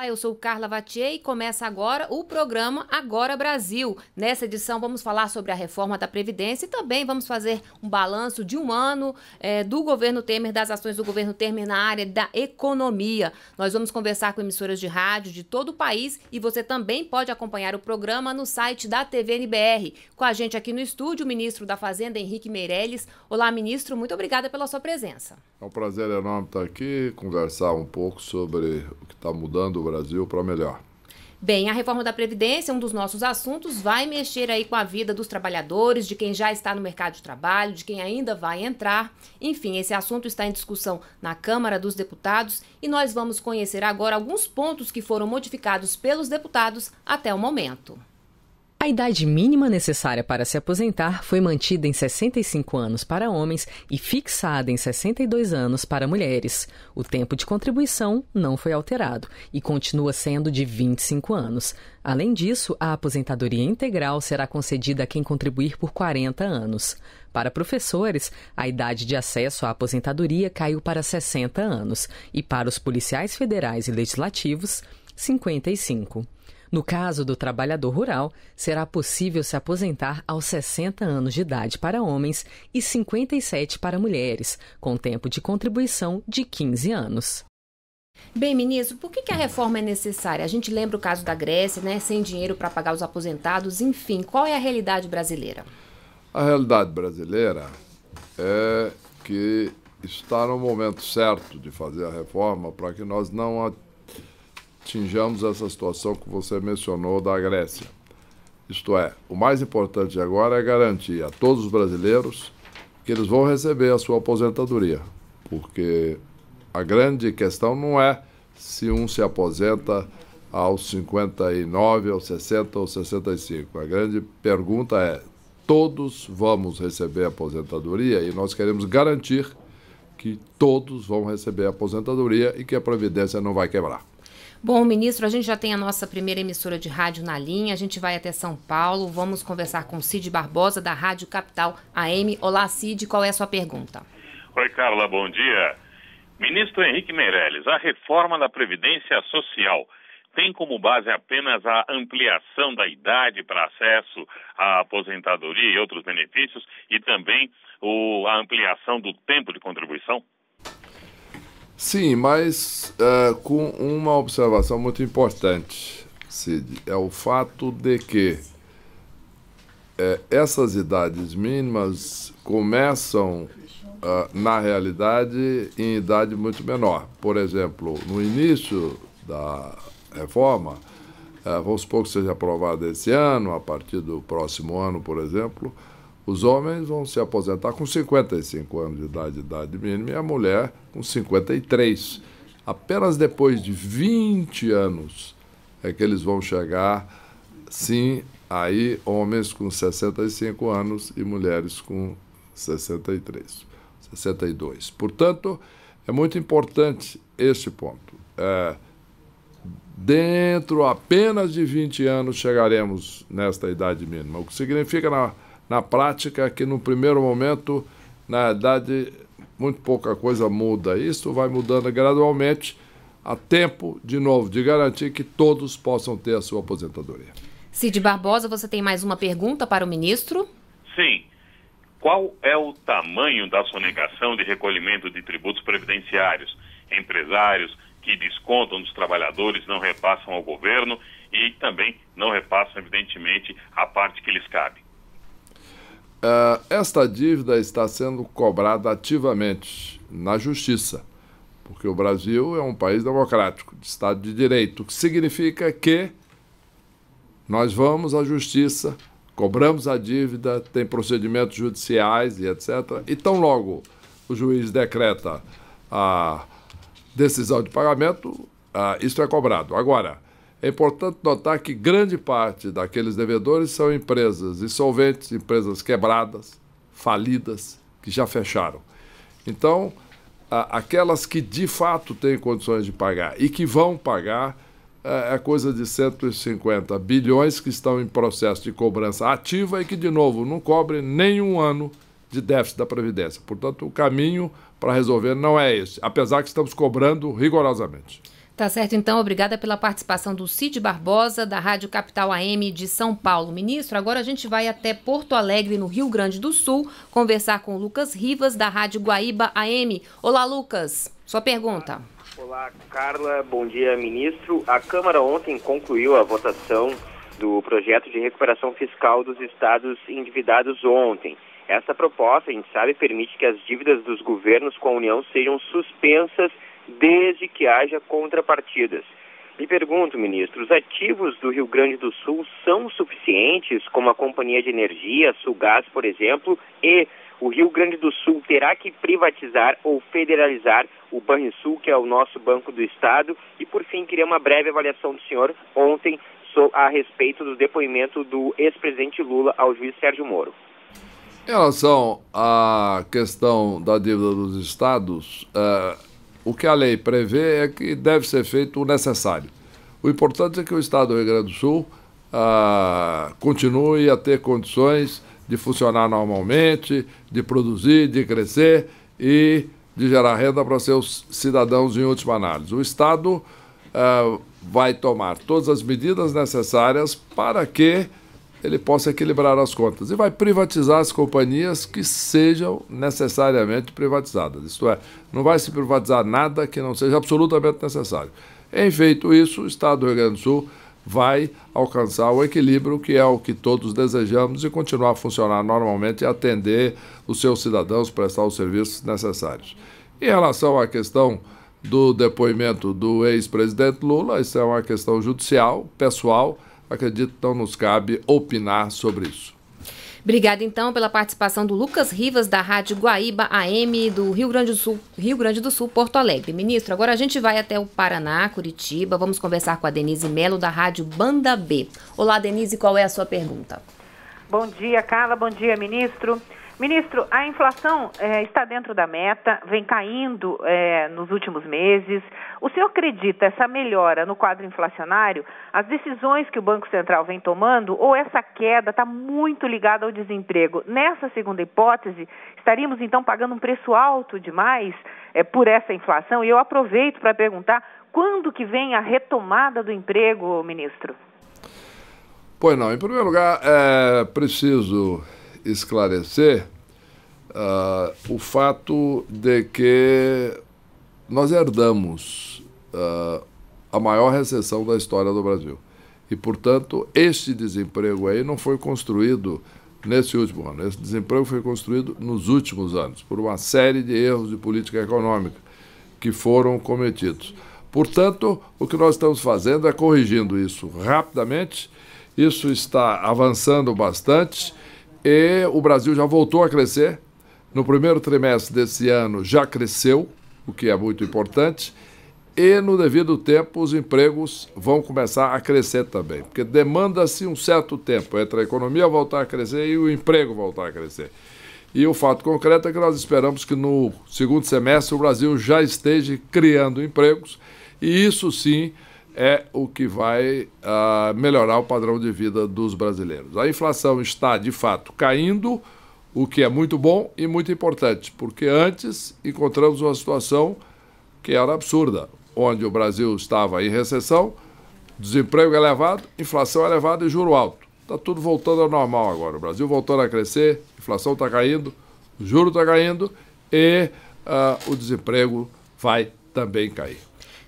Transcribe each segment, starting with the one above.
Olá, ah, eu sou Carla Vatier e começa agora o programa Agora Brasil. Nessa edição vamos falar sobre a reforma da Previdência e também vamos fazer um balanço de um ano é, do governo Temer, das ações do governo Temer na área da economia. Nós vamos conversar com emissoras de rádio de todo o país e você também pode acompanhar o programa no site da TVNBR. Com a gente aqui no estúdio, o ministro da Fazenda, Henrique Meirelles. Olá, ministro, muito obrigada pela sua presença. É um prazer enorme estar aqui, conversar um pouco sobre o que está mudando o Brasil para melhor. Bem, a reforma da Previdência, um dos nossos assuntos, vai mexer aí com a vida dos trabalhadores, de quem já está no mercado de trabalho, de quem ainda vai entrar. Enfim, esse assunto está em discussão na Câmara dos Deputados e nós vamos conhecer agora alguns pontos que foram modificados pelos deputados até o momento. A idade mínima necessária para se aposentar foi mantida em 65 anos para homens e fixada em 62 anos para mulheres. O tempo de contribuição não foi alterado e continua sendo de 25 anos. Além disso, a aposentadoria integral será concedida a quem contribuir por 40 anos. Para professores, a idade de acesso à aposentadoria caiu para 60 anos e para os policiais federais e legislativos, 55. No caso do trabalhador rural, será possível se aposentar aos 60 anos de idade para homens e 57 para mulheres, com tempo de contribuição de 15 anos. Bem, ministro, por que, que, a reforma é necessária? A gente lembra o caso da Grécia, né? Sem dinheiro para pagar os aposentados, enfim, qual é a realidade brasileira? A realidade brasileira é que está no momento certo de fazer a reforma para que nós não atinjamos essa situação que você mencionou da Grécia. Isto é, o mais importante agora é garantir a todos os brasileiros que eles vão receber a sua aposentadoria, porque a grande questão não é se um se aposenta aos 59, aos 60 ou 65. A grande pergunta é: todos vamos receber aposentadoria e nós queremos garantir que todos vão receber aposentadoria e que a Previdência não vai quebrar. Bom, ministro, a gente já tem a nossa primeira emissora de rádio na linha. A gente vai até São Paulo. Vamos conversar com Cid Barbosa, da Rádio Capital AM. Olá, Cid, qual é a sua pergunta? Oi, Carla, bom dia. Ministro Henrique Meirelles, a reforma da Previdência Social tem como base apenas a ampliação da idade para acesso à aposentadoria e outros benefícios e também o, a ampliação do tempo de contribuição? Sim, mas uh, com uma observação muito importante, Cid, é o fato de que uh, essas idades mínimas começam, uh, na realidade, em idade muito menor. Por exemplo, no início da reforma, vamos supor que seja aprovada esse ano, a partir do próximo ano, por exemplo, os homens vão se aposentar com 55 anos de idade, idade mínima, e a mulher com 53. Apenas depois de 20 anos é que eles vão chegar, sim, aí homens com 65 anos e mulheres com 63, 62. Portanto, é muito importante este ponto. É, dentro apenas de 20 anos chegaremos nesta idade mínima, o que significa na na prática que no primeiro momento, na verdade, muito pouca coisa muda. Isso vai mudando gradualmente, a tempo, de novo, de garantir que todos possam ter a sua aposentadoria. Cid Barbosa, você tem mais uma pergunta para o ministro? Sim. Qual é o tamanho da sonegação de recolhimento de tributos previdenciários? Empresários que descontam dos trabalhadores não repassam ao governo e também não repassam, evidentemente, a parte que lhes cabe. Eh, esta dívida está sendo cobrada ativamente na Justiça, porque o Brasil é um país democrático, de Estado de Direito, o que significa que nós vamos à Justiça, cobramos a dívida, tem procedimentos judiciais e etc. E tão logo o juiz decreta a decisão de pagamento, uh, isso é cobrado. Agora, é importante notar que grande parte daqueles devedores são empresas insolventes, empresas quebradas, falidas, que já fecharam. Então, aquelas que de fato têm condições de pagar e que vão pagar é, é coisa de 150 bilhões que estão em processo de cobrança ativa e que, de novo, não cobrem nenhum ano de déficit da Previdência. Portanto, o caminho para resolver não é esse, apesar que estamos cobrando rigorosamente. Tá certo, então. Obrigada pela participação do Cid Barbosa, da Rádio Capital AM de São Paulo. Ministro, agora a gente vai até Porto Alegre, no Rio Grande do Sul, conversar com Lucas Rivas, da Rádio Guaíba AM. Olá, Lucas. Sua pergunta. Olá, Carla. Bom dia, ministro. A Câmara ontem concluiu a votação do projeto de recuperação fiscal dos estados endividados ontem. Essa proposta, a gente sabe, permite que as dívidas dos governos com a União sejam suspensas desde que haja contrapartidas. Me pergunto, ministro, os ativos do Rio Grande do Sul são suficientes, como a Companhia de Energia, Sulgás, por exemplo, e o Rio Grande do Sul terá que privatizar ou federalizar o Banrisul, que é o nosso banco do Estado? E, por fim, queria uma breve avaliação do senhor ontem a respeito do depoimento do ex-presidente Lula ao juiz Sérgio Moro. Em relação à questão da dívida dos estados, uh o que a lei prevê é que deve ser feito o necessário. O importante é que o Estado do Rio Grande do Sul ah, continue a ter condições de funcionar normalmente, de produzir, de crescer e de gerar renda para seus cidadãos em última análise. O Estado ah, vai tomar todas as medidas necessárias para que ele possa equilibrar as contas e vai privatizar as companhias que sejam necessariamente privatizadas. Isto é, não vai se privatizar nada que não seja absolutamente necessário. Em feito isso, o Estado do Rio Grande do Sul vai alcançar o equilíbrio que é o que todos desejamos e continuar a funcionar normalmente e atender os seus cidadãos, prestar os serviços necessários. Em relação à questão do depoimento do ex-presidente Lula, isso é uma questão judicial, pessoal, acredito que não nos cabe opinar sobre isso. Obrigada então pela participação do Lucas Rivas da Rádio Guaíba AM do Rio Grande do Sul, Rio Grande do Sul, Porto Alegre. Ministro, agora a gente vai até o Paraná, Curitiba. Vamos conversar com a Denise Melo da Rádio Banda B. Olá, Denise, qual é a sua pergunta? Bom dia, Carla. Bom dia, ministro. Ministro, a inflação eh, está dentro da meta, vem caindo eh, nos últimos meses. O senhor acredita essa melhora no quadro inflacionário, as decisões que o Banco Central vem tomando, ou essa queda está muito ligada ao desemprego? Nessa segunda hipótese, estaríamos então pagando um preço alto demais eh, por essa inflação? E eu aproveito para perguntar quando que vem a retomada do emprego, ministro? Pois não, em primeiro lugar, é preciso esclarecer uh, o fato de que nós herdamos uh, a maior recessão da história do Brasil. E, portanto, este desemprego aí não foi construído nesse último ano. Esse desemprego foi construído nos últimos anos, por uma série de erros de política econômica que foram cometidos. Portanto, o que nós estamos fazendo é corrigindo isso rapidamente. Isso está avançando bastante e o Brasil já voltou a crescer. No primeiro trimestre desse ano já cresceu, o que é muito importante, e no devido tempo os empregos vão começar a crescer também, porque demanda-se um certo tempo entre a economia voltar a crescer e o emprego voltar a crescer. E o fato concreto é que nós esperamos que no segundo semestre o Brasil já esteja criando empregos, e isso sim é o que vai uh, melhorar o padrão de vida dos brasileiros. A inflação está, de fato, caindo, o que é muito bom e muito importante, porque antes encontramos uma situação que era absurda, onde o Brasil estava em recessão, desemprego elevado, inflação elevada e juro alto. Está tudo voltando ao normal agora. O Brasil voltando a crescer, inflação está caindo, o juro está caindo e uh, o desemprego vai também cair.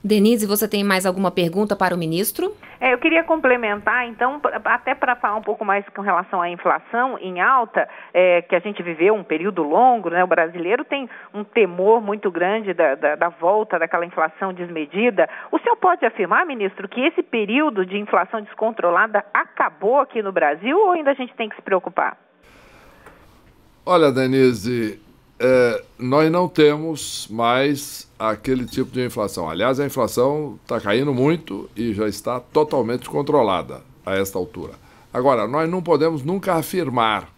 Denise, você tem mais alguma pergunta para o ministro? É, eu queria complementar, então, até para falar um pouco mais com relação à inflação em alta, é, que a gente viveu um período longo, né? O brasileiro tem um temor muito grande da, da, da volta daquela inflação desmedida. O senhor pode afirmar, ministro, que esse período de inflação descontrolada acabou aqui no Brasil ou ainda a gente tem que se preocupar? Olha, Denise, é, nós não temos mais aquele tipo de inflação. Aliás, a inflação está caindo muito e já está totalmente controlada a esta altura. Agora, nós não podemos nunca afirmar,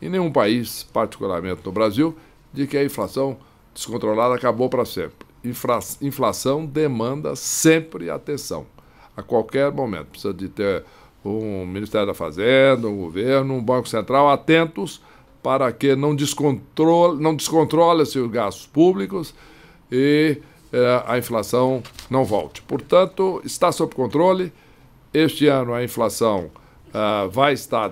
em nenhum país, particularmente no Brasil, de que a inflação descontrolada acabou para sempre. Infra inflação demanda sempre atenção, a qualquer momento. Precisa de ter um Ministério da Fazenda, um governo, um Banco Central atentos para que não, descontrole, não descontrole seus os gastos públicos e eh, a inflação não volte. Portanto, está sob controle. Este ano a inflação ah, vai estar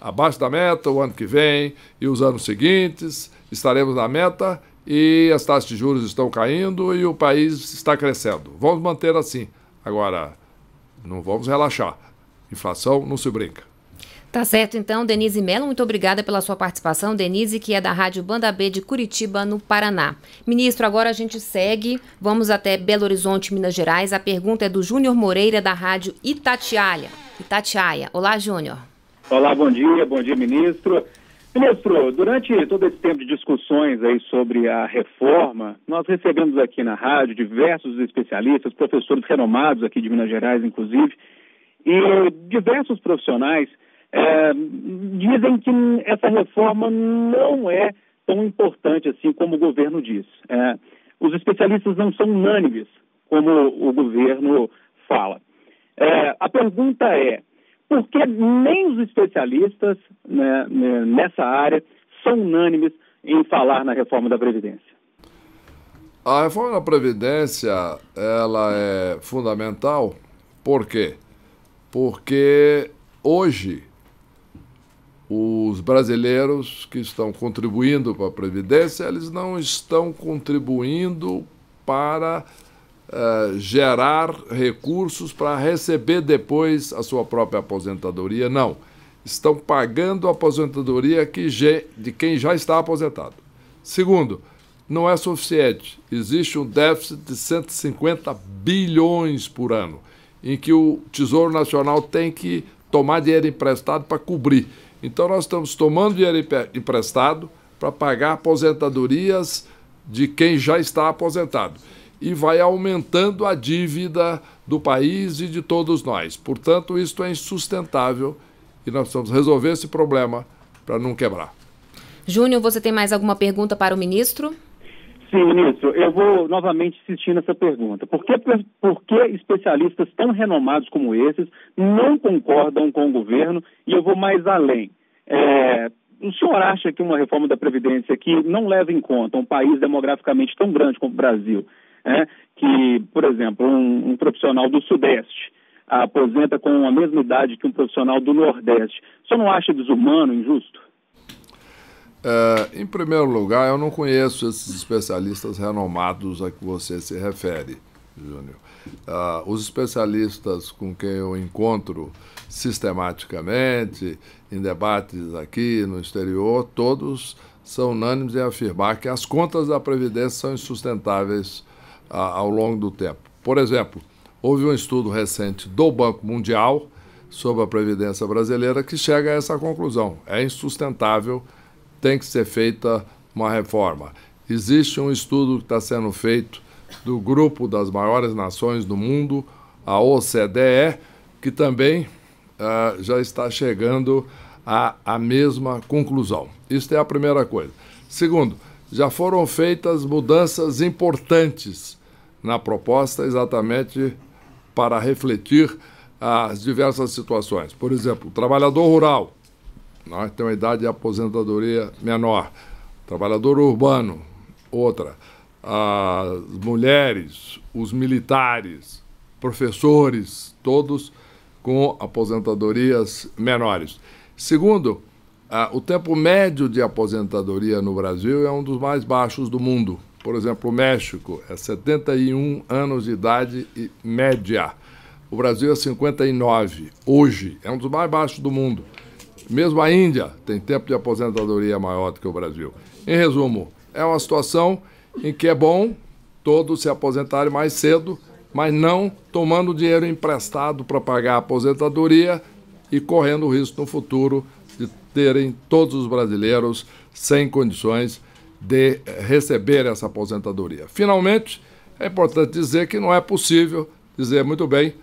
abaixo da meta, o ano que vem e os anos seguintes estaremos na meta e as taxas de juros estão caindo e o país está crescendo. Vamos manter assim. Agora, não vamos relaxar. Inflação não se brinca. Tá certo, então, Denise Mello, muito obrigada pela sua participação. Denise, que é da Rádio Banda B de Curitiba, no Paraná. Ministro, agora a gente segue, vamos até Belo Horizonte, Minas Gerais. A pergunta é do Júnior Moreira, da Rádio Itatiaia. Itatiaia. Olá, Júnior. Olá, bom dia, bom dia, ministro. Ministro, durante todo esse tempo de discussões aí sobre a reforma, nós recebemos aqui na rádio diversos especialistas, professores renomados aqui de Minas Gerais, inclusive, e diversos profissionais é, dizem que essa reforma não é tão importante assim como o governo diz. É, os especialistas não são unânimes, como o governo fala. É, a pergunta é, por que nem os especialistas né, né nessa área são unânimes em falar na reforma da Previdência? A reforma da Previdência, ela é fundamental, por quê? Porque hoje os brasileiros que estão contribuindo para a Previdência, eles não estão contribuindo para uh, gerar recursos para receber depois a sua própria aposentadoria, não. Estão pagando a aposentadoria que de quem já está aposentado. Segundo, não é suficiente. Existe um déficit de 150 bilhões por ano, em que o Tesouro Nacional tem que tomar dinheiro emprestado para cobrir. Então nós estamos tomando dinheiro emprestado para pagar aposentadorias de quem já está aposentado. E vai aumentando a dívida do país e de todos nós. Portanto, isto é insustentável e nós precisamos resolver esse problema para não quebrar. Júnior, você tem mais alguma pergunta para o ministro? Sim, ministro, eu vou novamente insistir nessa pergunta. Por que, por que especialistas tão renomados como esses não concordam com o governo? E eu vou mais além. É, o senhor acha que uma reforma da Previdência que não leva em conta um país demograficamente tão grande como o Brasil, é, que, por exemplo, um, um profissional do Sudeste aposenta com a mesma idade que um profissional do Nordeste, o senhor não acha desumano, injusto? É, em primeiro lugar, eu não conheço esses especialistas renomados a que você se refere, Júnior. É, os especialistas com quem eu encontro sistematicamente em debates aqui no exterior, todos são unânimes em afirmar que as contas da Previdência são insustentáveis ao longo do tempo. Por exemplo, houve um estudo recente do Banco Mundial sobre a Previdência Brasileira que chega a essa conclusão. É insustentável tem que ser feita uma reforma. Existe um estudo que está sendo feito do grupo das maiores nações do mundo, a OCDE, que também uh, já está chegando à, à mesma conclusão. Isso é a primeira coisa. Segundo, já foram feitas mudanças importantes na proposta, exatamente para refletir as diversas situações. Por exemplo, o trabalhador rural nós temos a idade de aposentadoria menor. Trabalhador urbano, outra. As mulheres, os militares, professores, todos com aposentadorias menores. Segundo, o tempo médio de aposentadoria no Brasil é um dos mais baixos do mundo. Por exemplo, o México é 71 anos de idade e média. O Brasil é 59 hoje, é um dos mais baixos do mundo. Mesmo a Índia tem tempo de aposentadoria maior do que o Brasil. Em resumo, é uma situação em que é bom todos se aposentarem mais cedo, mas não tomando dinheiro emprestado para pagar a aposentadoria e correndo o risco no futuro de terem todos os brasileiros sem condições de receber essa aposentadoria. Finalmente, é importante dizer que não é possível dizer muito bem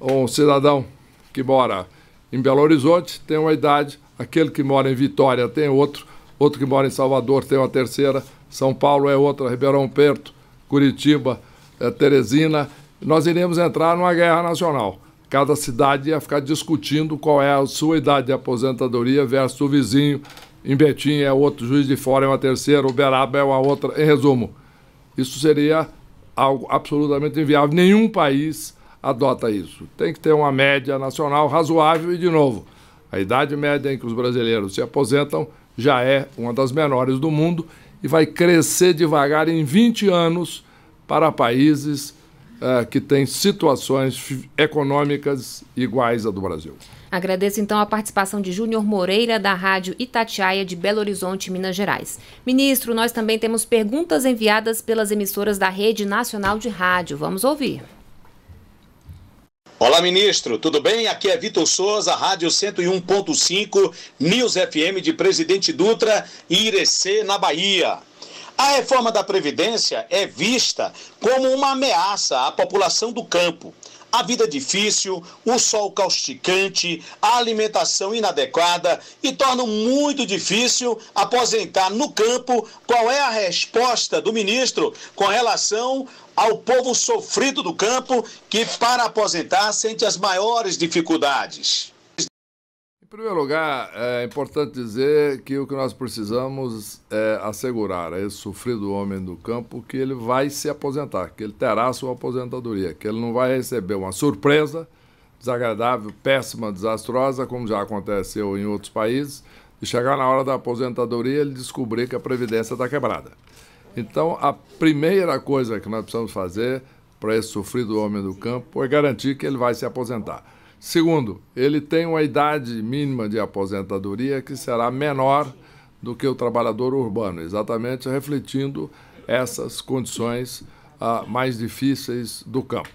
um cidadão que mora em Belo Horizonte tem uma idade, aquele que mora em Vitória tem outro, outro que mora em Salvador tem uma terceira, São Paulo é outra, Ribeirão Perto, Curitiba, é, Teresina. Nós iremos entrar numa guerra nacional. Cada cidade ia ficar discutindo qual é a sua idade de aposentadoria versus o vizinho. Em Betim é outro, Juiz de Fora é uma terceira, Uberaba é uma outra. Em resumo, isso seria algo absolutamente inviável. Nenhum país adota isso. Tem que ter uma média nacional razoável e, de novo, a idade média em que os brasileiros se aposentam já é uma das menores do mundo e vai crescer devagar em 20 anos para países uh, que têm situações econômicas iguais à do Brasil. Agradeço então a participação de Júnior Moreira, da Rádio Itatiaia de Belo Horizonte, Minas Gerais. Ministro, nós também temos perguntas enviadas pelas emissoras da Rede Nacional de Rádio. Vamos ouvir. Olá, ministro, tudo bem? Aqui é Vitor Souza, Rádio 101.5, News FM de Presidente Dutra Irecê, na Bahia. A reforma da Previdência é vista como uma ameaça à população do campo. A vida é difícil, o sol causticante, a alimentação inadequada e torna muito difícil aposentar no campo. Qual é a resposta do ministro com relação ao povo sofrido do campo que, para aposentar, sente as maiores dificuldades. Em primeiro lugar, é importante dizer que o que nós precisamos é assegurar a esse sofrido homem do campo que ele vai se aposentar, que ele terá sua aposentadoria, que ele não vai receber uma surpresa desagradável, péssima, desastrosa, como já aconteceu em outros países, e chegar na hora da aposentadoria ele descobrir que a Previdência está quebrada. Então, a primeira coisa que nós precisamos fazer para esse sofrido homem do campo é garantir que ele vai se aposentar. Segundo, ele tem uma idade mínima de aposentadoria que será menor do que o trabalhador urbano, exatamente refletindo essas condições ah, mais difíceis do campo.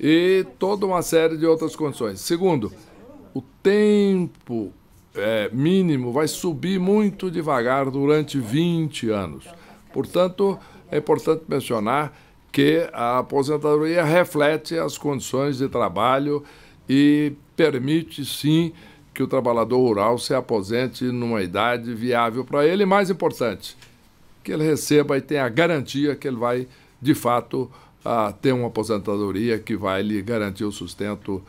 E toda uma série de outras condições. Segundo, o tempo é, mínimo vai subir muito devagar durante 20 anos. Portanto, é importante mencionar que a aposentadoria reflete as condições de trabalho e permite, sim, que o trabalhador rural se aposente numa idade viável para ele. E mais importante, que ele receba e tenha a garantia que ele vai, de fato, ter uma aposentadoria que vai lhe garantir o sustento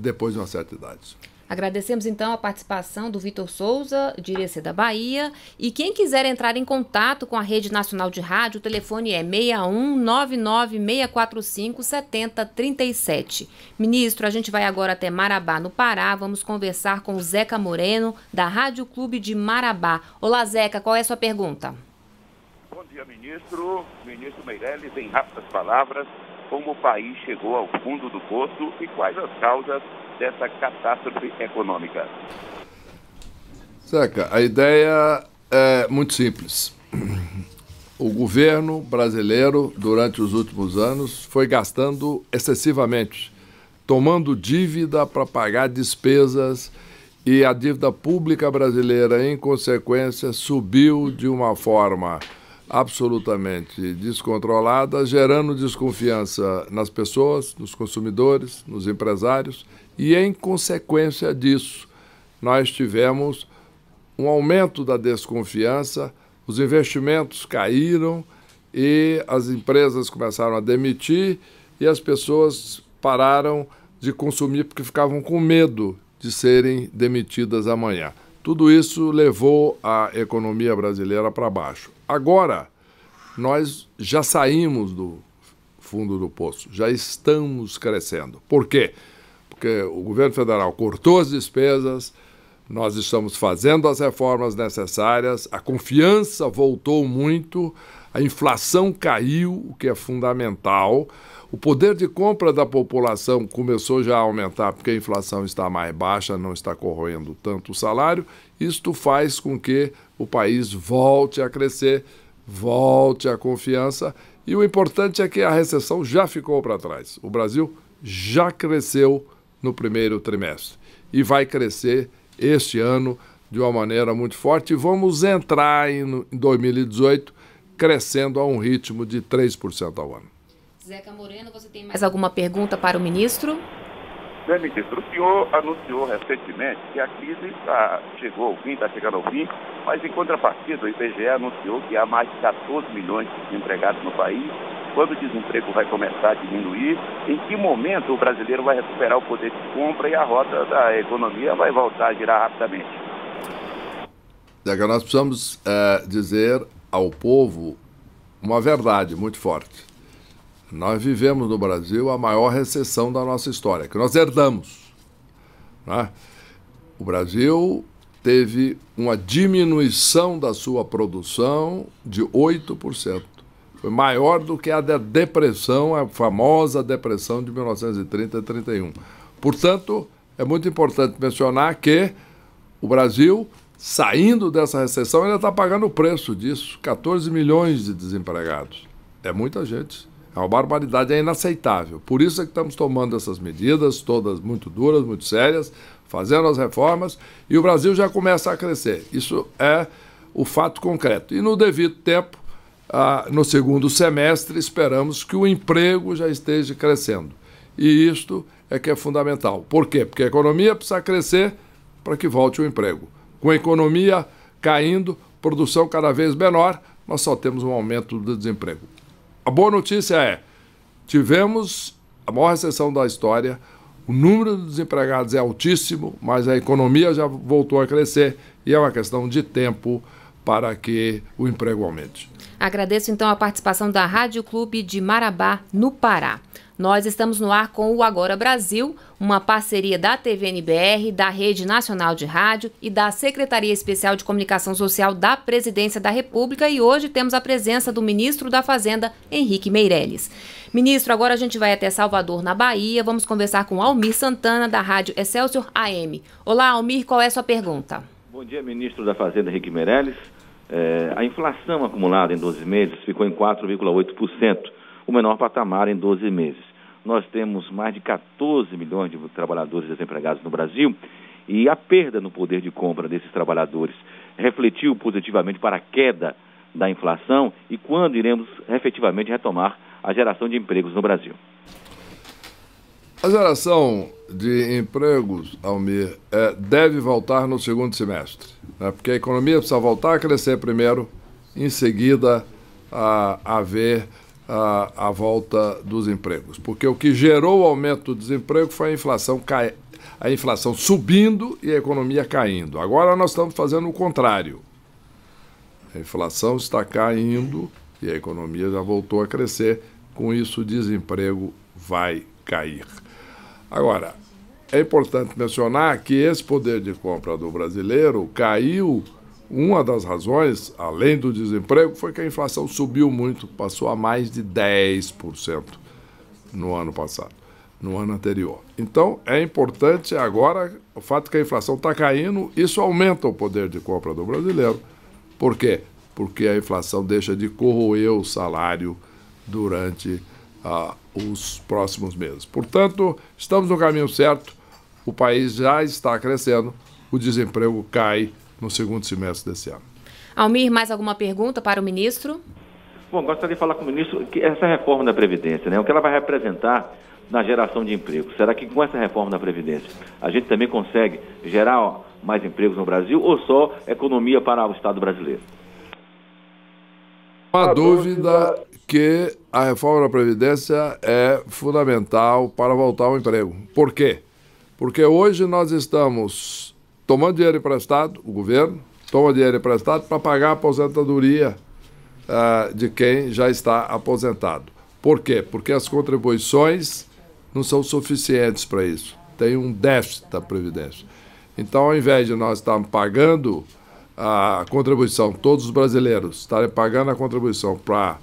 depois de uma certa idade. Agradecemos então a participação do Vitor Souza, de da Bahia. E quem quiser entrar em contato com a Rede Nacional de Rádio, o telefone é 7037. Ministro, a gente vai agora até Marabá, no Pará. Vamos conversar com o Zeca Moreno, da Rádio Clube de Marabá. Olá, Zeca, qual é a sua pergunta? Bom dia, ministro. Ministro Meirelles, em rápidas palavras, como o país chegou ao fundo do poço e quais as causas dessa catástrofe econômica. Seca, a ideia é muito simples. O governo brasileiro, durante os últimos anos, foi gastando excessivamente, tomando dívida para pagar despesas e a dívida pública brasileira, em consequência, subiu de uma forma absolutamente descontrolada, gerando desconfiança nas pessoas, nos consumidores, nos empresários e em consequência disso, nós tivemos um aumento da desconfiança, os investimentos caíram e as empresas começaram a demitir e as pessoas pararam de consumir porque ficavam com medo de serem demitidas amanhã. Tudo isso levou a economia brasileira para baixo. Agora, nós já saímos do fundo do poço, já estamos crescendo. Por quê? que o governo federal cortou as despesas, nós estamos fazendo as reformas necessárias, a confiança voltou muito, a inflação caiu, o que é fundamental. O poder de compra da população começou já a aumentar porque a inflação está mais baixa, não está corroendo tanto o salário. Isto faz com que o país volte a crescer, volte a confiança. E o importante é que a recessão já ficou para trás. O Brasil já cresceu no primeiro trimestre. E vai crescer este ano de uma maneira muito forte. E vamos entrar em 2018 crescendo a um ritmo de 3% ao ano. Zeca Moreno, você tem mais alguma pergunta para o ministro? Bem, né, ministro, o senhor anunciou recentemente que a crise tá chegou ao fim, está chegando ao fim, mas em contrapartida o IBGE anunciou que há mais de 14 milhões de desempregados no país quando o desemprego vai começar a diminuir, em que momento o brasileiro vai recuperar o poder de compra e a rota da economia vai voltar a girar rapidamente. que nós precisamos é, dizer ao povo uma verdade muito forte. Nós vivemos no Brasil a maior recessão da nossa história, que nós herdamos. Né? O Brasil teve uma diminuição da sua produção de 8% foi maior do que a da depressão, a famosa depressão de 1930 e 31. Portanto, é muito importante mencionar que o Brasil, saindo dessa recessão, ainda está pagando o preço disso. 14 milhões de desempregados. É muita gente. É uma barbaridade, é inaceitável. Por isso é que estamos tomando essas medidas, todas muito duras, muito sérias, fazendo as reformas, e o Brasil já começa a crescer. Isso é o fato concreto. E no devido tempo, ah, no segundo semestre, esperamos que o emprego já esteja crescendo. E isto é que é fundamental. Por quê? Porque a economia precisa crescer para que volte o emprego. Com a economia caindo, produção cada vez menor, nós só temos um aumento do desemprego. A boa notícia é: tivemos a maior recessão da história, o número de desempregados é altíssimo, mas a economia já voltou a crescer e é uma questão de tempo para que o emprego aumente. Agradeço então a participação da Rádio Clube de Marabá, no Pará. Nós estamos no ar com o Agora Brasil, uma parceria da TVNBR, da Rede Nacional de Rádio e da Secretaria Especial de Comunicação Social da Presidência da República e hoje temos a presença do ministro da Fazenda, Henrique Meirelles. Ministro, agora a gente vai até Salvador, na Bahia, vamos conversar com Almir Santana, da Rádio Excelsior AM. Olá, Almir, qual é a sua pergunta? Bom dia, ministro da Fazenda, Henrique Meirelles. É, a inflação acumulada em 12 meses ficou em 4,8%, o menor patamar em 12 meses. Nós temos mais de 14 milhões de trabalhadores desempregados no Brasil e a perda no poder de compra desses trabalhadores refletiu positivamente para a queda da inflação e quando iremos efetivamente retomar a geração de empregos no Brasil. A geração de empregos, Almir, é, deve voltar no segundo semestre, né? porque a economia precisa voltar a crescer primeiro, em seguida a haver a, a, volta dos empregos. Porque o que gerou o aumento do desemprego foi a inflação, cai, a inflação subindo e a economia caindo. Agora nós estamos fazendo o contrário. A inflação está caindo e a economia já voltou a crescer, com isso o desemprego vai cair. Agora, é importante mencionar que esse poder de compra do brasileiro caiu. Uma das razões, além do desemprego, foi que a inflação subiu muito, passou a mais de 10% no ano passado, no ano anterior. Então, é importante agora o fato que a inflação está caindo, isso aumenta o poder de compra do brasileiro. Por quê? Porque a inflação deixa de corroer o salário durante a, os próximos meses. Portanto, estamos no caminho certo, o país já está crescendo, o desemprego cai no segundo semestre desse ano. Almir, mais alguma pergunta para o ministro? Bom, gostaria de falar com o ministro que essa reforma da Previdência, né, o que ela vai representar na geração de emprego. Será que com essa reforma da Previdência a gente também consegue gerar mais empregos no Brasil ou só economia para o Estado brasileiro? Uma dúvida que a reforma da Previdência é fundamental para voltar ao emprego. Por quê? Porque hoje nós estamos tomando dinheiro emprestado, o governo toma dinheiro emprestado para pagar a aposentadoria uh, de quem já está aposentado. Por quê? Porque as contribuições não são suficientes para isso. Tem um déficit da Previdência. Então, ao invés de nós estarmos pagando a contribuição, todos os brasileiros estarem pagando a contribuição para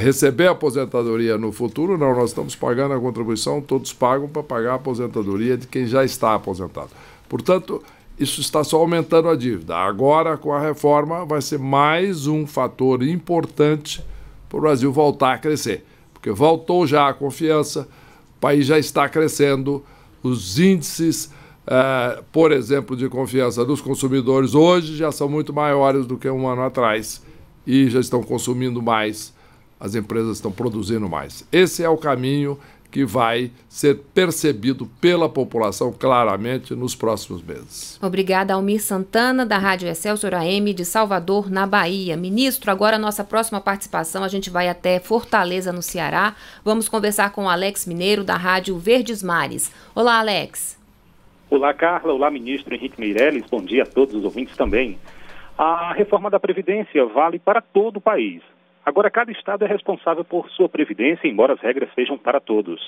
receber a aposentadoria no futuro, não, nós estamos pagando a contribuição, todos pagam para pagar a aposentadoria de quem já está aposentado. Portanto, isso está só aumentando a dívida. Agora, com a reforma, vai ser mais um fator importante para o Brasil voltar a crescer, porque voltou já a confiança, o país já está crescendo, os índices, eh, por exemplo, de confiança dos consumidores hoje já são muito maiores do que um ano atrás e já estão consumindo mais as empresas estão produzindo mais. Esse é o caminho que vai ser percebido pela população claramente nos próximos meses. Obrigada, Almir Santana, da Rádio Excelsior AM de Salvador, na Bahia. Ministro, agora nossa próxima participação, a gente vai até Fortaleza, no Ceará. Vamos conversar com Alex Mineiro, da Rádio Verdes Mares. Olá, Alex. Olá, Carla. Olá, ministro Henrique Meirelles. Bom dia a todos os ouvintes também. A reforma da Previdência vale para todo o país. Agora, cada estado é responsável por sua previdência, embora as regras sejam para todos.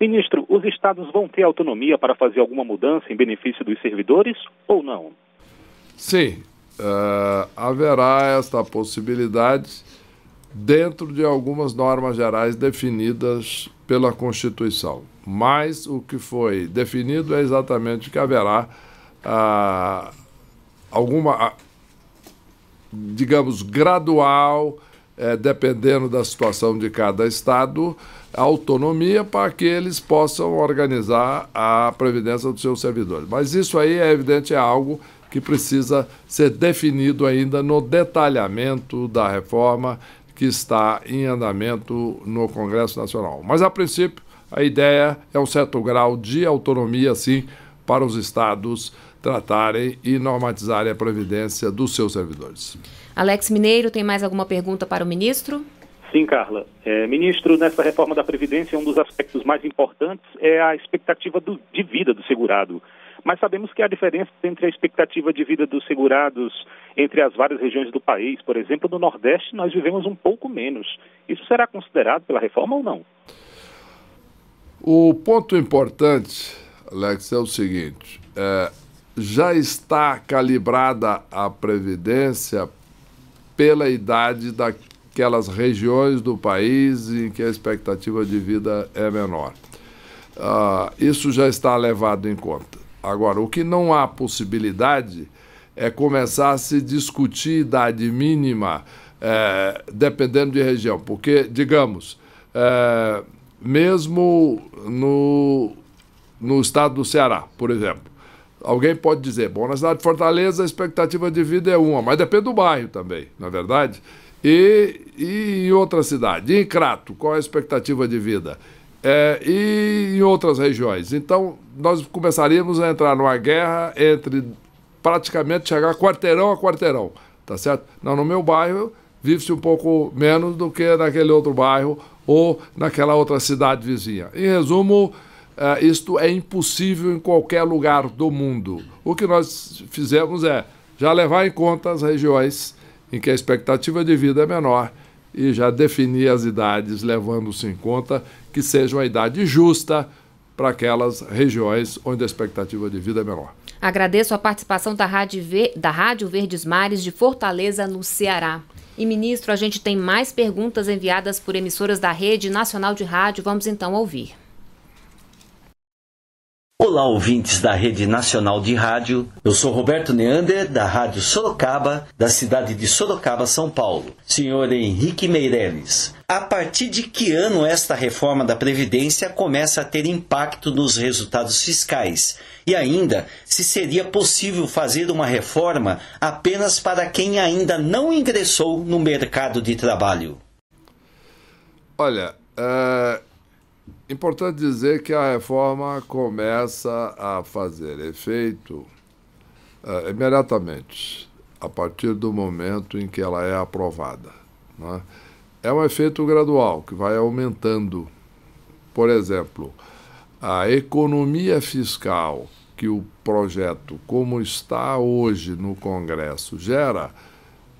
Ministro, os estados vão ter autonomia para fazer alguma mudança em benefício dos servidores ou não? Sim, eh, haverá esta possibilidade dentro de algumas normas gerais definidas pela Constituição. Mas o que foi definido é exatamente que haverá ah, alguma, ah, digamos, gradual é, dependendo da situação de cada estado, autonomia para que eles possam organizar a previdência dos seus servidores. Mas isso aí é evidente, é algo que precisa ser definido ainda no detalhamento da reforma que está em andamento no Congresso Nacional. Mas, a princípio, a ideia é um certo grau de autonomia, sim, para os estados tratarem e normatizarem a previdência dos seus servidores. Alex Mineiro, tem mais alguma pergunta para o ministro? Sim, Carla. É, ministro, nessa reforma da Previdência, um dos aspectos mais importantes é a expectativa do, de vida do segurado. Mas sabemos que há diferença entre a expectativa de vida dos segurados entre as várias regiões do país, por exemplo, no Nordeste, nós vivemos um pouco menos. Isso será considerado pela reforma ou não? O ponto importante, Alex, é o seguinte: é, já está calibrada a Previdência pela idade daquelas regiões do país em que a expectativa de vida é menor. Ah, isso já está levado em conta. Agora, o que não há possibilidade é começar a se discutir idade mínima é, dependendo de região, porque, digamos, é, mesmo no, no estado do Ceará, por exemplo, Alguém pode dizer, bom, na cidade de Fortaleza a expectativa de vida é uma, mas depende do bairro também, na é verdade. E, e em outra cidade, em Crato, qual é a expectativa de vida? É, e em outras regiões. Então, nós começaríamos a entrar numa guerra entre praticamente chegar quarteirão a quarteirão, tá certo? Não, no meu bairro vive-se um pouco menos do que naquele outro bairro ou naquela outra cidade vizinha. Em resumo, Uh, isto é impossível em qualquer lugar do mundo. O que nós fizemos é já levar em conta as regiões em que a expectativa de vida é menor e já definir as idades, levando-se em conta que seja uma idade justa para aquelas regiões onde a expectativa de vida é menor. Agradeço a participação da Rádio, Ver... da Rádio Verdes Mares de Fortaleza, no Ceará. E, ministro, a gente tem mais perguntas enviadas por emissoras da Rede Nacional de Rádio. Vamos então ouvir. Olá, ouvintes da Rede Nacional de Rádio. Eu sou Roberto Neander, da Rádio Sorocaba, da cidade de Sorocaba, São Paulo. Senhor Henrique Meirelles, A partir de que ano esta reforma da Previdência começa a ter impacto nos resultados fiscais? E ainda, se seria possível fazer uma reforma apenas para quem ainda não ingressou no mercado de trabalho? Olha, uh Importante dizer que a reforma começa a fazer efeito uh, imediatamente, a partir do momento em que ela é aprovada. Né? É um efeito gradual, que vai aumentando. Por exemplo, a economia fiscal que o projeto, como está hoje no Congresso, gera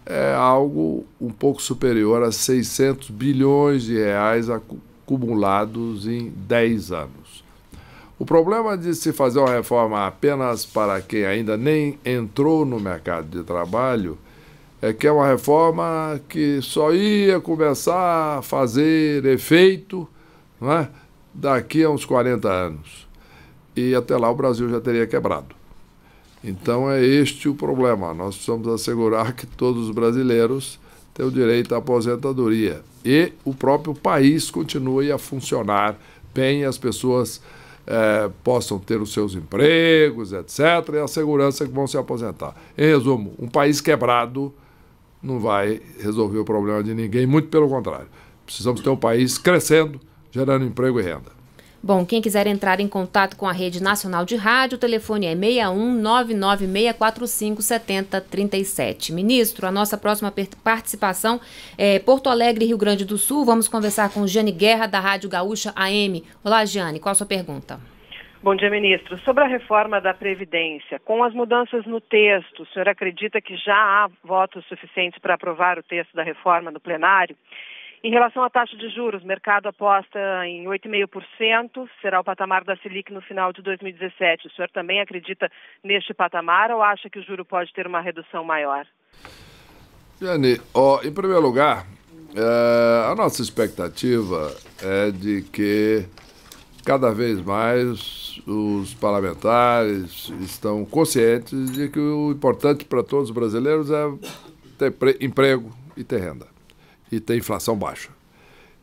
é algo um pouco superior a 600 bilhões de reais acumulados em 10 anos. O problema de se fazer uma reforma apenas para quem ainda nem entrou no mercado de trabalho é que é uma reforma que só ia começar a fazer efeito é, daqui a uns 40 anos. E até lá o Brasil já teria quebrado. Então é este o problema. Nós precisamos assegurar que todos os brasileiros tenham direito à aposentadoria e o próprio país continue a funcionar bem, as pessoas é, possam ter os seus empregos, etc., e a segurança que vão se aposentar. Em resumo, um país quebrado não vai resolver o problema de ninguém, muito pelo contrário. Precisamos ter um país crescendo, gerando emprego e renda. Bom, quem quiser entrar em contato com a Rede Nacional de Rádio, o telefone é 61996457037. Ministro, a nossa próxima participação é Porto Alegre, Rio Grande do Sul. Vamos conversar com Jane Guerra, da Rádio Gaúcha AM. Olá, Jane, qual a sua pergunta? Bom dia, ministro. Sobre a reforma da Previdência, com as mudanças no texto, o senhor acredita que já há votos suficientes para aprovar o texto da reforma no plenário? Em relação à taxa de juros, o mercado aposta em 8,5%, será o patamar da Selic no final de 2017. O senhor também acredita neste patamar ou acha que o juro pode ter uma redução maior? Jane, em primeiro lugar, é, a nossa expectativa é de que cada vez mais os parlamentares estão conscientes de que o importante para todos os brasileiros é ter emprego e ter renda e ter inflação baixa.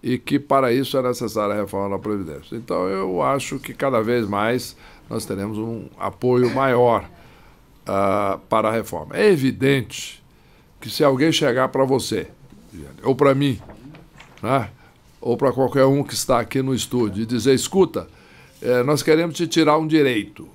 E que para isso é necessária a reforma da Previdência. Então eu acho que cada vez mais nós teremos um apoio maior uh, para a reforma. É evidente que se alguém chegar para você, ou para mim, né, ou para qualquer um que está aqui no estúdio, e dizer: escuta, eh, nós queremos te tirar um direito.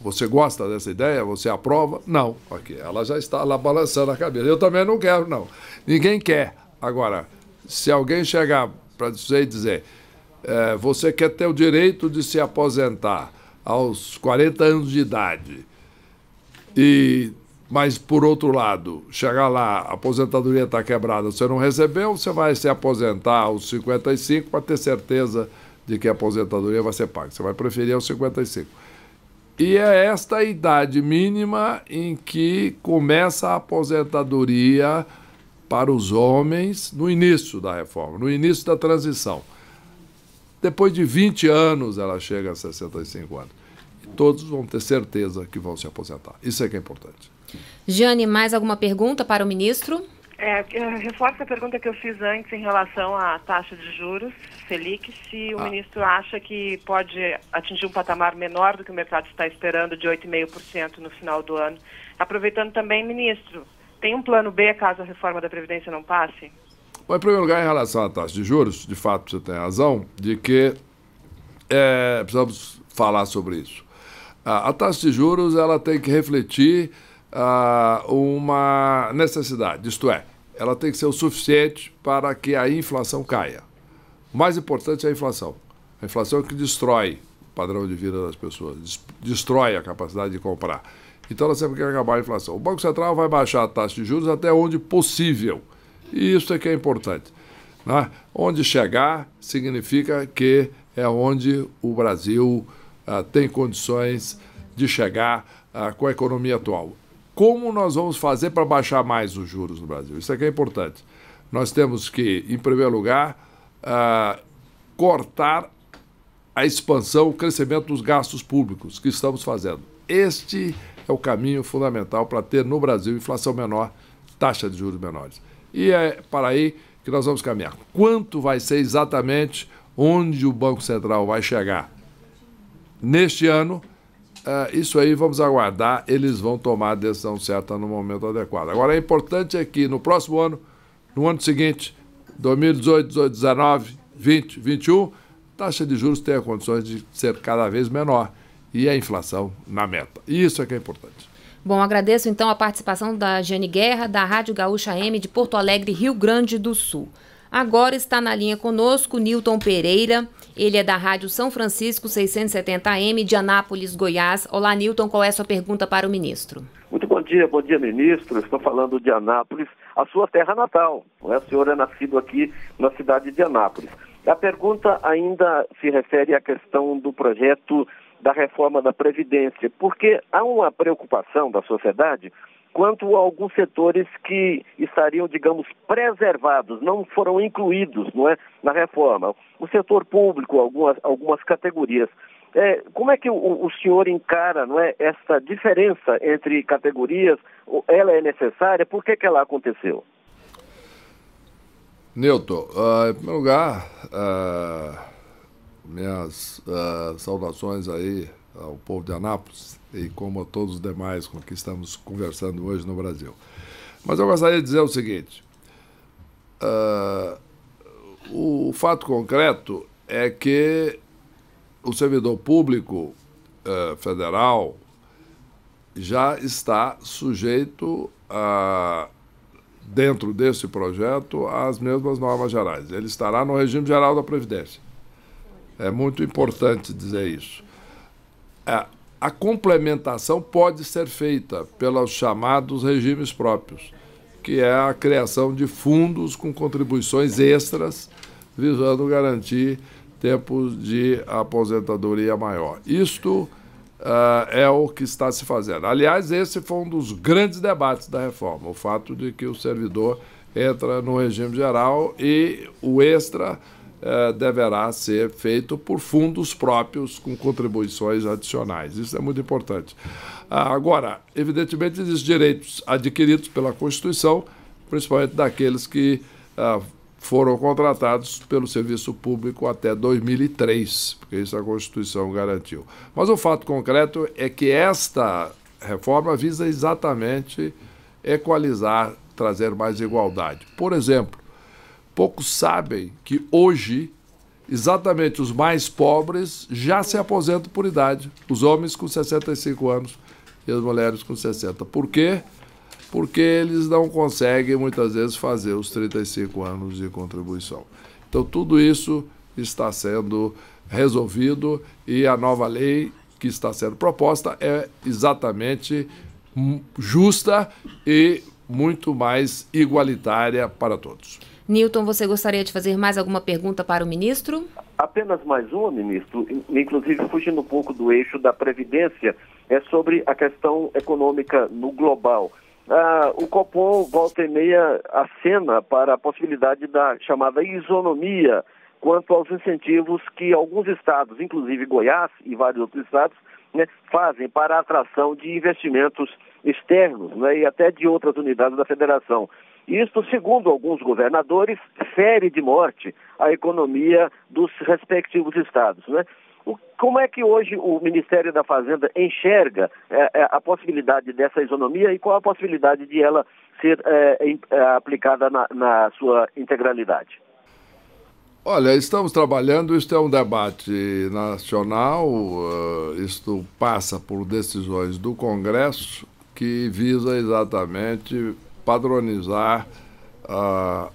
Você gosta dessa ideia? Você aprova? Não. Ok, ela já está lá balançando a cabeça. Eu também não quero, não. Ninguém quer. Agora, se alguém chegar para você e dizer é, você quer ter o direito de se aposentar aos 40 anos de idade, e mas, por outro lado, chegar lá, a aposentadoria está quebrada, você não recebeu, você vai se aposentar aos 55 para ter certeza de que a aposentadoria vai ser paga. Você vai preferir aos 55. E é esta idade mínima em que começa a aposentadoria para os homens no início da reforma, no início da transição. Depois de 20 anos, ela chega a 65 anos. E todos vão ter certeza que vão se aposentar. Isso é que é importante. Jane, mais alguma pergunta para o ministro? É, eh, reforça a pergunta que eu fiz antes em relação à taxa de juros, Selic, se o ah. ministro acha que pode atingir um patamar menor do que o mercado está esperando, de 8,5% no final do ano. Aproveitando também, ministro, tem um plano B caso a reforma da Previdência não passe? Bom, em primeiro lugar, em relação à taxa de juros, de fato você tem razão de que é, precisamos falar sobre isso. A, taxa de juros ela tem que refletir uh, uma necessidade, isto é, ela tem que ser o suficiente para que a inflação caia. O mais importante é a inflação. A inflação é que destrói o padrão de vida das pessoas, destrói a capacidade de comprar. Então nós temos que acabar a inflação. O Banco Central vai baixar a taxa de juros até onde possível. E isso é que é importante. Né? Onde chegar significa que é onde o Brasil ah, tem condições de chegar ah, com a economia atual. Como nós vamos fazer para baixar mais os juros no Brasil? Isso é que é importante. Nós temos que, em primeiro lugar, ah, cortar a expansão, o crescimento dos gastos públicos que estamos fazendo. Este é é o caminho fundamental para ter no Brasil inflação menor, taxa de juros menores. E é para aí que nós vamos caminhar. Quanto vai ser exatamente onde o Banco Central vai chegar neste ano? Eh, isso aí vamos aguardar, eles vão tomar a decisão certa no momento adequado. Agora, é importante é que no próximo ano, no ano seguinte, 2018, 2019, 2020, 20, 21, taxa de juros tenha condições de ser cada vez menor e a inflação na meta. Isso é que é importante. Bom, agradeço então a participação da Jane Guerra, da Rádio Gaúcha M de Porto Alegre, Rio Grande do Sul. Agora está na linha conosco Newton Pereira. Ele é da Rádio São Francisco 670M de Anápolis, Goiás. Olá, Newton, qual é a sua pergunta para o ministro? Muito bom dia, bom dia, ministro. Estou falando de Anápolis, a sua terra natal. É? O senhor é nascido aqui na cidade de Anápolis. A pergunta ainda se refere à questão do projeto da reforma da Previdência, porque há uma preocupação da sociedade quanto a alguns setores que estariam, digamos, preservados, não foram incluídos não é, na reforma. O setor público, algumas, algumas categorias. É, como é que o, o, senhor encara não é, essa diferença entre categorias? Ela é necessária? Por que, que ela aconteceu? Newton, uh, em primeiro lugar, uh minhas uh, saudações aí ao povo de Anápolis e como a todos os demais com que estamos conversando hoje no Brasil. Mas eu gostaria de dizer o seguinte: uh, o fato concreto é que o servidor público uh, federal já está sujeito a dentro desse projeto às mesmas normas gerais. Ele estará no regime geral da previdência. É muito importante dizer isso. A, a complementação pode ser feita pelos chamados regimes próprios, que é a criação de fundos com contribuições extras, visando garantir tempos de aposentadoria maior. Isto uh, é o que está se fazendo. Aliás, esse foi um dos grandes debates da reforma, o fato de que o servidor entra no regime geral e o extra eh, deverá ser feito por fundos próprios com contribuições adicionais. Isso é muito importante. Ah, agora, evidentemente, esses direitos adquiridos pela Constituição, principalmente daqueles que ah, foram contratados pelo serviço público até 2003, porque isso a Constituição garantiu. Mas o fato concreto é que esta reforma visa exatamente equalizar, trazer mais igualdade. Por exemplo, Poucos sabem que hoje, exatamente os mais pobres já se aposentam por idade. Os homens com 65 anos e as mulheres com 60. Por quê? Porque eles não conseguem muitas vezes fazer os 35 anos de contribuição. Então, tudo isso está sendo resolvido e a nova lei que está sendo proposta é exatamente justa e muito mais igualitária para todos. Newton, você gostaria de fazer mais alguma pergunta para o ministro? Apenas mais uma, ministro, inclusive fugindo um pouco do eixo da Previdência, é sobre a questão econômica no global. Ah, o Copom volta e meia acena para a possibilidade da chamada isonomia quanto aos incentivos que alguns estados, inclusive Goiás e vários outros estados, né, fazem para a atração de investimentos externos né, e até de outras unidades da federação. Isto, segundo alguns governadores, fere de morte a economia dos respectivos estados. Né? O, como é que hoje o Ministério da Fazenda enxerga é, é a possibilidade dessa isonomia e qual a possibilidade de ela ser é, é, aplicada na, na sua integralidade? Olha, estamos trabalhando, isto é um debate nacional, uh, isto passa por decisões do Congresso que visa exatamente padronizar ah,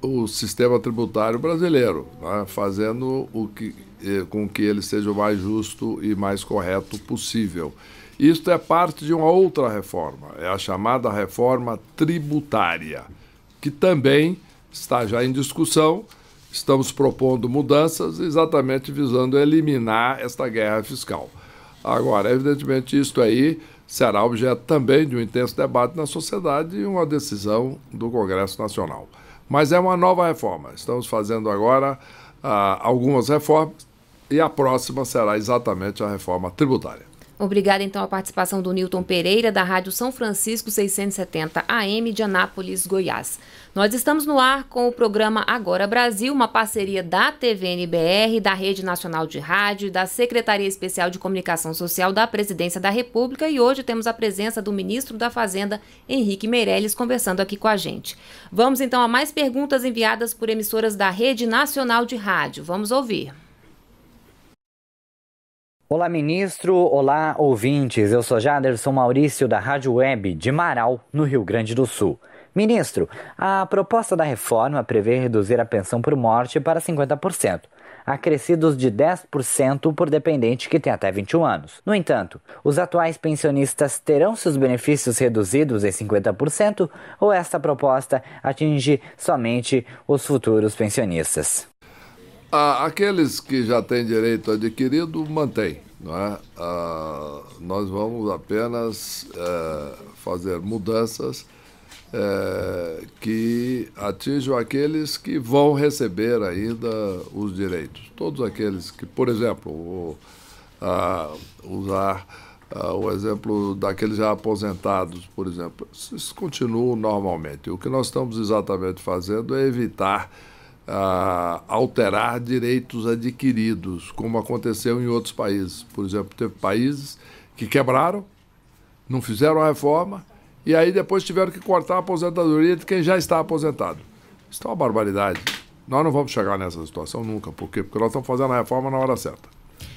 o sistema tributário brasileiro, né? fazendo o que, eh, com que ele seja o mais justo e mais correto possível. Isto é parte de uma outra reforma, é a chamada reforma tributária, que também está já em discussão. Estamos propondo mudanças exatamente visando eliminar esta guerra fiscal. Agora, evidentemente, isto aí será objeto também de um intenso debate na sociedade e uma decisão do Congresso Nacional. Mas é uma nova reforma. Estamos fazendo agora ah, algumas reformas e a próxima será exatamente a reforma tributária. Obrigada então à participação do Newton Pereira, da Rádio São Francisco 670 AM de Anápolis, Goiás. Nós estamos no ar com o programa Agora Brasil, uma parceria da TVNBR, da Rede Nacional de Rádio, da Secretaria Especial de Comunicação Social da Presidência da República e hoje temos a presença do ministro da Fazenda, Henrique Meirelles, conversando aqui com a gente. Vamos então a mais perguntas enviadas por emissoras da Rede Nacional de Rádio. Vamos ouvir. Olá, ministro. Olá, ouvintes. Eu sou Jaderson Maurício, da Rádio Web de Marau, no Rio Grande do Sul. Ministro, a proposta da reforma prevê reduzir a pensão por morte para 50% acrescidos de 10% por dependente que tem até 21 anos. No entanto, os atuais pensionistas terão seus benefícios reduzidos em 50% ou esta proposta atinge somente os futuros pensionistas? Ah, aqueles que já têm direito adquirido, mantém. Não é? Ah, nós vamos apenas é, fazer mudanças é, que atinjam aqueles que vão receber ainda os direitos. Todos aqueles que, por exemplo, o, a, ah, usar a, ah, o exemplo daqueles já aposentados, por exemplo, isso continua normalmente. O que nós estamos exatamente fazendo é evitar alterar direitos adquiridos, como aconteceu em outros países. Por exemplo, teve países que quebraram, não fizeram a reforma e aí depois tiveram que cortar a aposentadoria de quem já está aposentado. Isso é uma barbaridade. Nós não vamos chegar nessa situação nunca. Por quê? Porque nós estamos fazendo a reforma na hora certa.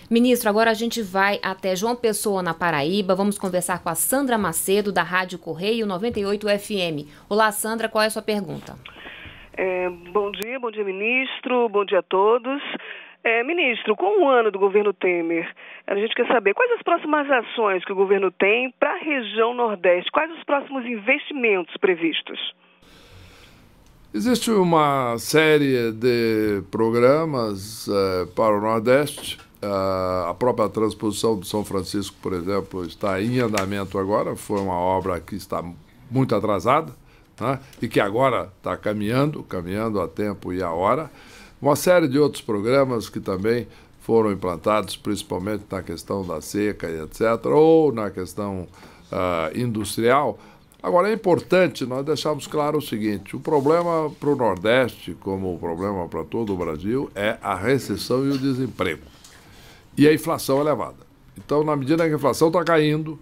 Ministro, agora a gente vai até João Pessoa, na Paraíba. Vamos conversar com a Sandra Macedo, da Rádio Correio 98 FM. Olá, Sandra, qual é a sua pergunta? É, bom dia, bom dia, ministro, bom dia a todos. É, ministro, com o ano do governo Temer, a gente quer saber quais as próximas ações que o governo tem para a região Nordeste, quais os próximos investimentos previstos? Existe uma série de programas é, para o Nordeste. É, a própria transposição do São Francisco, por exemplo, está em andamento agora. Foi uma obra que está muito atrasada né? e que agora está caminhando, caminhando a tempo e a hora. Uma série de outros programas que também foram implantados, principalmente na questão da seca e etc., ou na questão uh, industrial. Agora, é importante nós deixarmos claro o seguinte: o problema para o Nordeste, como o problema para todo o Brasil, é a recessão e o desemprego. E a inflação elevada. Então, na medida em que a inflação está caindo,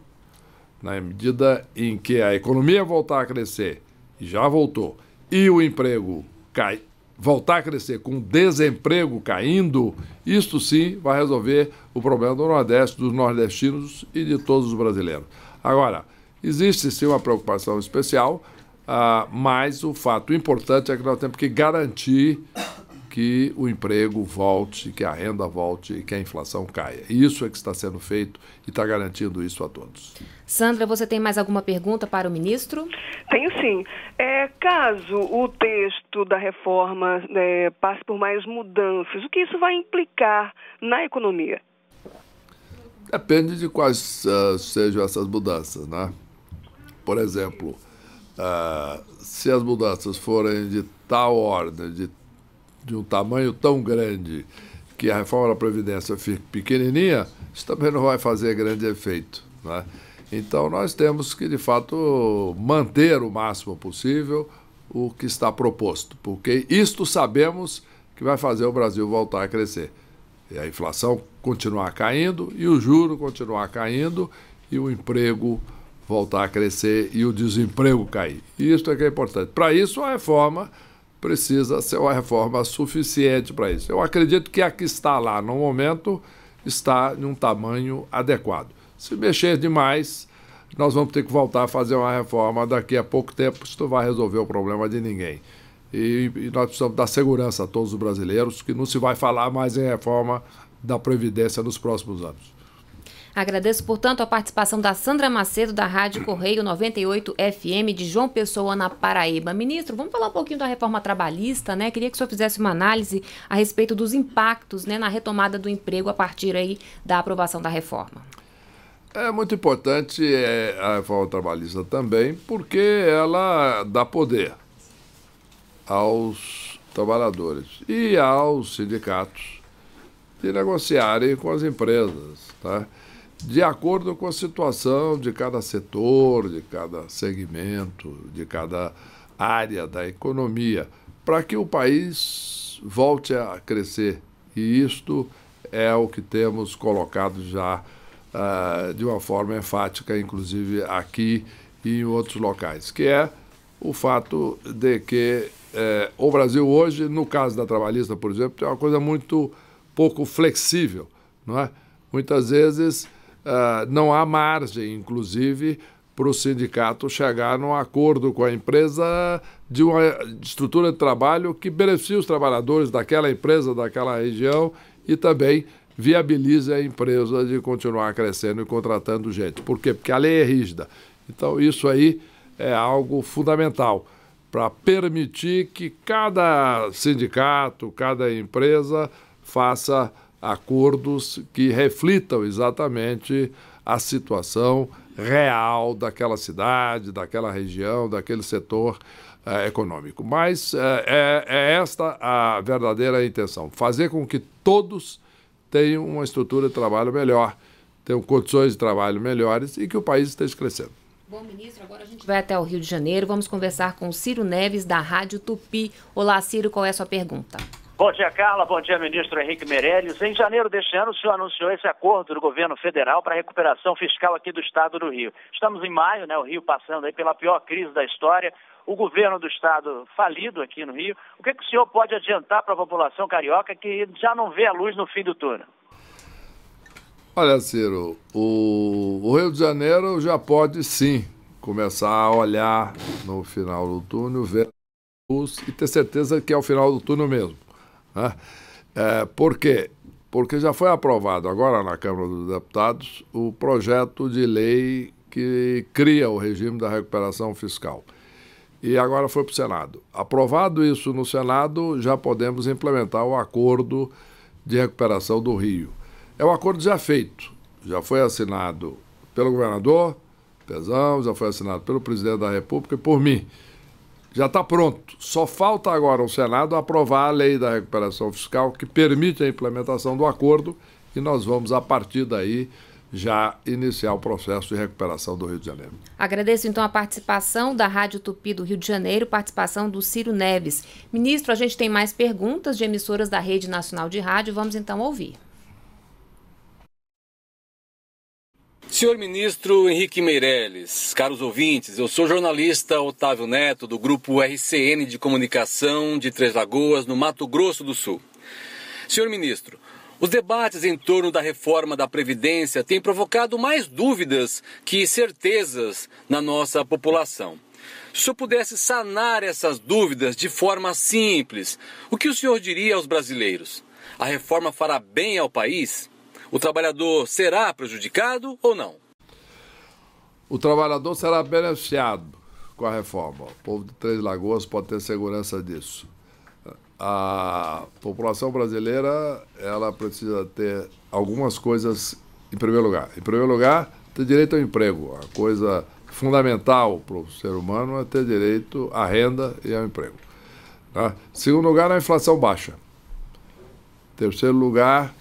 na medida em que a economia voltar a crescer já voltou, e o emprego cai, voltar a crescer com o desemprego caindo, isto sim vai resolver o problema do Nordeste, dos nordestinos e de todos os brasileiros. Agora, existe sim uma preocupação especial, ah, mas o fato importante é que nós temos que garantir que o emprego volte, que a renda volte e que a inflação caia. Isso é que está sendo feito e está garantindo isso a todos. Sandra, você tem mais alguma pergunta para o ministro? Tenho sim. É, caso o texto da reforma é, passe por mais mudanças, o que isso vai implicar na economia? Depende de quais uh, sejam essas mudanças, né? Por exemplo, uh, se as mudanças forem de tal ordem, de de um tamanho tão grande que a reforma da Previdência fique pequenininha, isso também não vai fazer grande efeito. Né? Então, nós temos que, de fato, manter o máximo possível o que está proposto, porque isto sabemos que vai fazer o Brasil voltar a crescer. E a inflação continuar caindo, e o juro continuar caindo, e o emprego voltar a crescer, e o desemprego cair. Isto é que é importante. Para isso, a reforma precisa ser uma reforma suficiente para isso. Eu acredito que a que está lá no momento está em um tamanho adequado. Se mexer demais, nós vamos ter que voltar a fazer uma reforma daqui a pouco tempo, isso não vai resolver o problema de ninguém. E, e nós precisamos dar segurança a todos os brasileiros que não se vai falar mais em reforma da Previdência nos próximos anos. Agradeço, portanto, a participação da Sandra Macedo, da Rádio Correio 98 FM, de João Pessoa, na Paraíba. Ministro, vamos falar um pouquinho da reforma trabalhista, né? Queria que o senhor fizesse uma análise a respeito dos impactos né, na retomada do emprego a partir aí da aprovação da reforma. É muito importante é, a reforma trabalhista também, porque ela dá poder aos trabalhadores e aos sindicatos de negociarem com as empresas. Tá? de acordo com a situação de cada setor, de cada segmento, de cada área da economia, para que o país volte a crescer. E isto é o que temos colocado já uh, de uma forma enfática, inclusive aqui e em outros locais, que é o fato de que eh, o Brasil hoje, no caso da trabalhista, por exemplo, é uma coisa muito pouco flexível, não é? Muitas vezes uh, não há margem, inclusive, para o sindicato chegar num acordo com a empresa de uma estrutura de trabalho que beneficie os trabalhadores daquela empresa, daquela região e também viabilize a empresa de continuar crescendo e contratando gente. Por quê? Porque a lei é rígida. Então, isso aí é algo fundamental para permitir que cada sindicato, cada empresa faça acordos que reflitam exatamente a situação real daquela cidade, daquela região, daquele setor eh, econômico. Mas eh, é, é, esta a verdadeira intenção: fazer com que todos tenham uma estrutura de trabalho melhor, tenham condições de trabalho melhores e que o país esteja crescendo. Bom, ministro, agora a gente vai até o Rio de Janeiro. Vamos conversar com Ciro Neves, da Rádio Tupi. Olá, Ciro, qual é a sua pergunta? Bom dia, Carla. Bom dia, ministro Henrique Meirelles. Em janeiro deste ano, o senhor anunciou esse acordo do governo federal para a recuperação fiscal aqui do estado do Rio. Estamos em maio, né? O Rio passando aí pela pior crise da história. O governo do estado falido aqui no Rio. O que, é que o senhor pode adiantar para a população carioca que já não vê a luz no fim do túnel? Olha, Ciro, o, o Rio de Janeiro já pode sim começar a olhar no final do túnel, ver a luz e ter certeza que é o final do túnel mesmo. Né? É, por quê? Porque já foi aprovado agora na Câmara dos Deputados o projeto de lei que cria o regime da recuperação fiscal. E agora foi para o Senado. Aprovado isso no Senado, já podemos implementar o acordo de recuperação do Rio. É um acordo já feito, já foi assinado pelo governador, Pezão, já foi assinado pelo presidente da República e por mim já está pronto. Só falta agora o Senado aprovar a lei da recuperação fiscal que permite a implementação do acordo e nós vamos, a partir daí, já iniciar o processo de recuperação do Rio de Janeiro. Agradeço então a participação da Rádio Tupi do Rio de Janeiro, participação do Ciro Neves. Ministro, a gente tem mais perguntas de emissoras da Rede Nacional de Rádio, vamos então ouvir. Senhor ministro Henrique Meirelles, caros ouvintes, eu sou jornalista Otávio Neto, do grupo RCN de Comunicação de Três Lagoas, no Mato Grosso do Sul. Senhor ministro, os debates em torno da reforma da Previdência têm provocado mais dúvidas que certezas na nossa população. Se o senhor pudesse sanar essas dúvidas de forma simples, o que o senhor diria aos brasileiros? A reforma fará bem ao país? O trabalhador será prejudicado ou não? O trabalhador será beneficiado com a reforma. O povo de Três Lagoas pode ter segurança disso. A população brasileira ela precisa ter algumas coisas em primeiro lugar. Em primeiro lugar, ter direito ao emprego. A coisa fundamental para o ser humano é ter direito à renda e ao emprego. Tá? Segundo lugar, a inflação baixa. Terceiro lugar,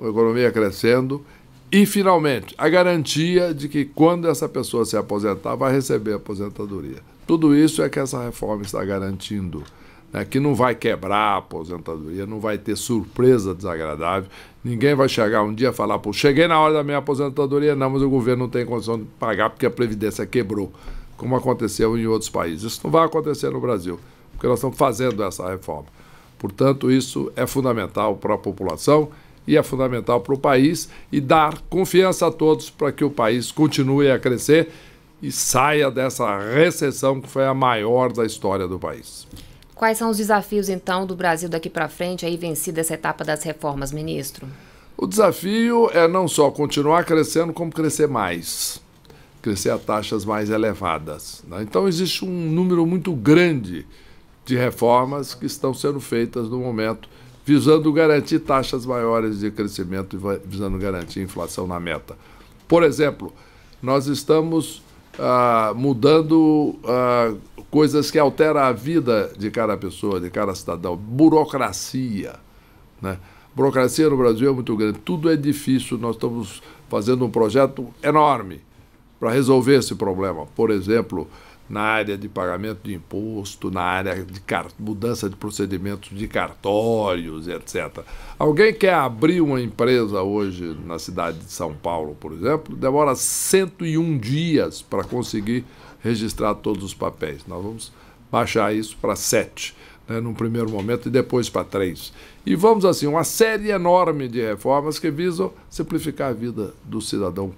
a economia crescendo e, finalmente, a garantia de que quando essa pessoa se aposentar, vai receber a aposentadoria. Tudo isso é que essa reforma está garantindo. Né? Que não vai quebrar a aposentadoria, não vai ter surpresa desagradável. Ninguém vai chegar um dia e falar, pô, cheguei na hora da minha aposentadoria, não, mas o governo não tem condição de pagar porque a Previdência quebrou, como aconteceu em outros países. Isso não vai acontecer no Brasil, porque nós estamos fazendo essa reforma. Portanto, isso é fundamental para a população e é fundamental para o país e dar confiança a todos para que o país continue a crescer e saia dessa recessão que foi a maior da história do país. Quais são os desafios, então, do Brasil daqui para frente, aí vencida essa etapa das reformas, ministro? O desafio é não só continuar crescendo, como crescer mais, crescer a taxas mais elevadas. Né? Então, existe um número muito grande de reformas que estão sendo feitas no momento visando garantir taxas maiores de crescimento e visando garantir inflação na meta. Por exemplo, nós estamos ah, mudando ah, coisas que alteram a vida de cada pessoa, de cada cidadão. Burocracia. Né? Burocracia no Brasil é muito grande, tudo é difícil. Nós estamos fazendo um projeto enorme para resolver esse problema. Por exemplo, na área de pagamento de imposto, na área de mudança de procedimentos de cartórios, etc. Alguém quer abrir uma empresa hoje na cidade de São Paulo, por exemplo, demora 101 dias para conseguir registrar todos os papéis. Nós vamos baixar isso para 7, né, num primeiro momento, e depois para 3. E vamos assim, uma série enorme de reformas que visam simplificar a vida do cidadão.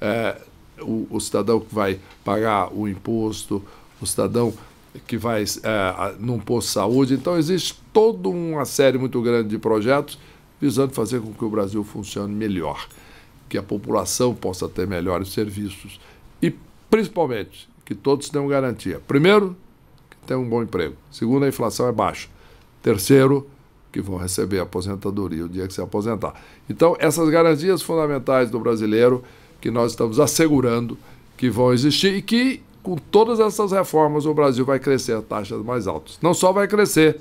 É, o, o cidadão que vai pagar o imposto, o cidadão que vai é, num posto de saúde. Então, existe toda uma série muito grande de projetos visando fazer com que o Brasil funcione melhor, que a população possa ter melhores serviços e, principalmente, que todos tenham garantia. Primeiro, que tenham um bom emprego. Segundo, a inflação é baixa. Terceiro, que vão receber a aposentadoria o dia que se aposentar. Então, essas garantias fundamentais do brasileiro que nós estamos assegurando que vão existir e que, com todas essas reformas, o Brasil vai crescer a taxas mais altas. Não só vai crescer,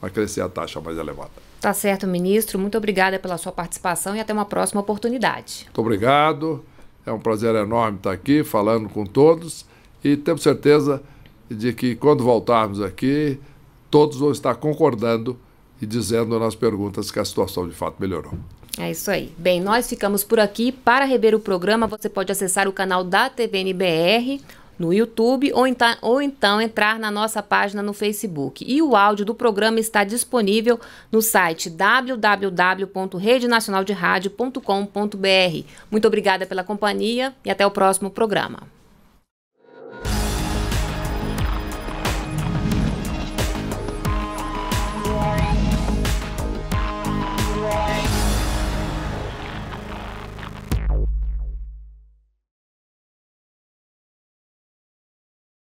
vai crescer a taxa mais elevada. Tá certo, ministro. Muito obrigada pela sua participação e até uma próxima oportunidade. Muito obrigado. É um prazer enorme estar aqui falando com todos e tenho certeza de que quando voltarmos aqui, todos vão estar concordando e dizendo nas perguntas que a situação de fato melhorou. É isso aí. Bem, nós ficamos por aqui. Para rever o programa, você pode acessar o canal da TVNBR no YouTube ou então, ou então entrar na nossa página no Facebook. E o áudio do programa está disponível no site www.redenacionalderádio.com.br. Muito obrigada pela companhia e até o próximo programa.